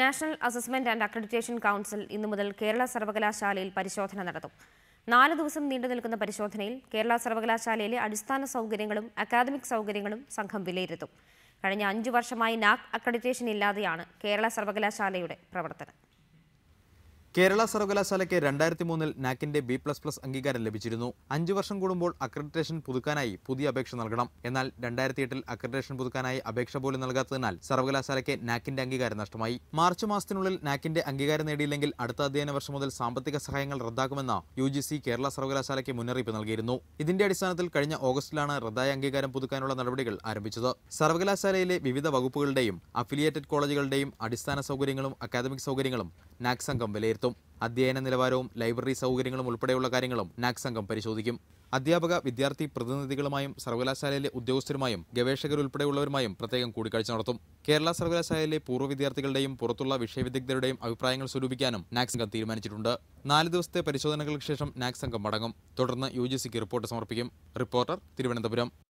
national Assessment and Accreditation Council ഇന്നു മുതൽ കേരള സർവകലാശാലയിൽ പരിശോധന നടത്തും നാല് ദിവസം നീണ്ടു നിൽക്കുന്ന പരിശോധനയിൽ കേരള സർവകലാശാലയിലെ അടിസ്ഥാന സൗകര്യങ്ങളും അക്കാദമിക് സൗകര്യങ്ങളും സംഘം വിലയിരുത്തും കഴിഞ്ഞ അഞ്ചു വർഷമായി നാക് അക്രഡിറ്റേഷൻ ഇല്ലാതെയാണ് കേരള സർവകലാശാലയുടെ പ്രവർത്തനം കേരള സർവകലാശാലയ്ക്ക് രണ്ടായിരത്തി മൂന്നിൽ നാക്കിന്റെ ബി പ്ലസ് പ്ലസ് അംഗീകാരം ലഭിച്ചിരുന്നു അഞ്ചു വർഷം കൂടുമ്പോൾ അക്രഡിറ്റേഷൻ പുതുക്കാനായി പുതിയ അപേക്ഷ നൽകണം എന്നാൽ രണ്ടായിരത്തി എട്ടിൽ അക്രഡിറ്റേഷൻ പുതുക്കാനായി അപേക്ഷ പോലും നൽകാത്തതിനാൽ സർവകലാശാലയ്ക്ക് നാക്കിന്റെ അംഗീകാരം നഷ്ടമായി മാർച്ച് മാസത്തിനുള്ളിൽ നാക്കിന്റെ അംഗീകാരം നേടിയില്ലെങ്കിൽ അടുത്ത അധ്യയന വർഷം മുതൽ സാമ്പത്തിക സഹായങ്ങൾ റദ്ദാക്കുമെന്ന് യു കേരള സർവകലാശാലയ്ക്ക് മുന്നറിയിപ്പ് നൽകിയിരുന്നു ഇതിന്റെ അടിസ്ഥാനത്തിൽ കഴിഞ്ഞ ഓഗസ്റ്റിലാണ് റദ്ദായ അംഗീകാരം പുതുക്കാനുള്ള നടപടികൾ ആരംഭിച്ചത് സർവകലാശാലയിലെ വിവിധ വകുപ്പുകളുടെയും അഫിലിയേറ്റഡ് കോളേജുകളുടെയും അടിസ്ഥാന സൗകര്യങ്ങളും അക്കാദമിക് സൗകര്യങ്ങളും നാക് സംഘം വിലയിരുത്തും അധ്യയന നിലവാരവും ലൈബ്രറി സൗകര്യങ്ങളും ഉൾപ്പെടെയുള്ള കാര്യങ്ങളും നാക് സംഘം പരിശോധിക്കും അധ്യാപക വിദ്യാർത്ഥി പ്രതിനിധികളുമായും സർവകലാശാലയിലെ ഉദ്യോഗസ്ഥരുമായും ഗവേഷകരുൾപ്പെടെയുള്ളവരുമായും പ്രത്യേകം കൂടിക്കാഴ്ച നടത്തും കേരള സർവകലാശാലയിലെ പൂർവ്വ വിദ്യാർത്ഥികളുടെയും പുറത്തുള്ള വിഷയവിദഗ്ധരുടെയും അഭിപ്രായങ്ങൾ സ്വരൂപിക്കാനും നാക് സംഘം തീരുമാനിച്ചിട്ടുണ്ട് നാല് ദിവസത്തെ പരിശോധനകൾക്ക് ശേഷം നാക് സംഘം മടങ്ങും തുടർന്ന് യു റിപ്പോർട്ട് സമർപ്പിക്കും റിപ്പോർട്ടർ തിരുവനന്തപുരം